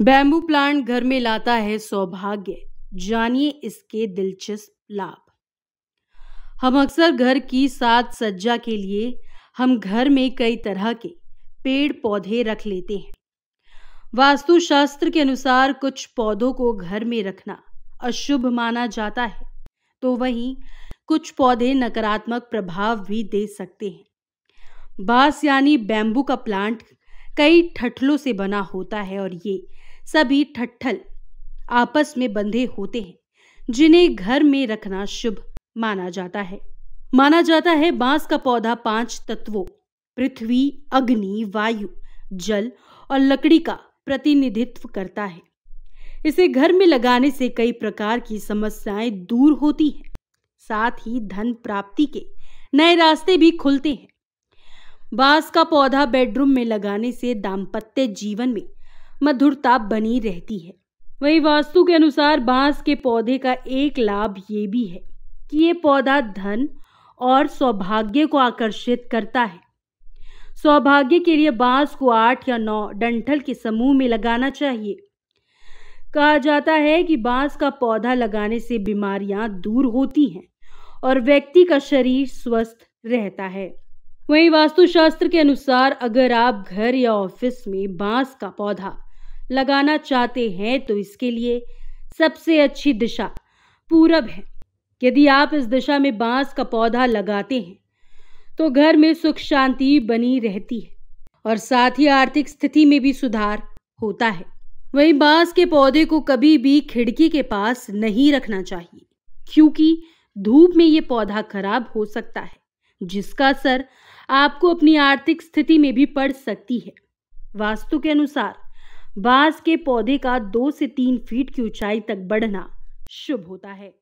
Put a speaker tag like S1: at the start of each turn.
S1: bamboo plant घर में लाता है सौभाग्य जानिए इसके दिलचस्प लाभ हम अक्सर घर की साज सज्जा के लिए हम घर में कई तरह के पेड़ पौधे रख लेते हैं वास्तुशास्त्र के अनुसार कुछ पौधों को घर में रखना अशुभ माना जाता है तो वहीं कुछ पौधे नकारात्मक प्रभाव भी दे सकते हैं बांस यानी बैम्बू का प्लांट कई ठठलों से बना होता है और ये सभी ठट्ठल आपस में बंधे होते हैं जिन्हें घर में रखना शुभ माना जाता है माना जाता है बांस का पौधा पांच तत्वों पृथ्वी अग्नि वायु जल और लकड़ी का प्रतिनिधित्व करता है इसे घर में लगाने से कई प्रकार की समस्याएं दूर होती हैं साथ ही धन प्राप्ति के नए रास्ते भी खुलते हैं बांस का पौधा बेडरूम में लगाने से दाम्पत्य जीवन में मधुरता बनी रहती है वही वास्तु के अनुसार बांस के पौधे का एक लाभ ये भी है कि ये पौधा धन और सौभाग्य को आकर्षित करता है सौभाग्य के लिए बांस को आठ या नौ डंठल के समूह में लगाना चाहिए कहा जाता है कि बांस का पौधा लगाने से बीमारियां दूर होती हैं और व्यक्ति का शरीर स्वस्थ रहता है वही वास्तुशास्त्र के अनुसार अगर आप घर या ऑफिस में बांस का पौधा लगाना चाहते हैं तो इसके लिए सबसे अच्छी दिशा पूरब है यदि आप इस दिशा में बांस का पौधा लगाते हैं तो घर में सुख शांति बनी रहती है और साथ ही आर्थिक स्थिति में भी सुधार होता है वहीं बांस के पौधे को कभी भी खिड़की के पास नहीं रखना चाहिए क्योंकि धूप में ये पौधा खराब हो सकता है जिसका असर आपको अपनी आर्थिक स्थिति में भी पड़ सकती है वास्तु के अनुसार बांस के पौधे का दो से तीन फीट की ऊंचाई तक बढ़ना शुभ होता है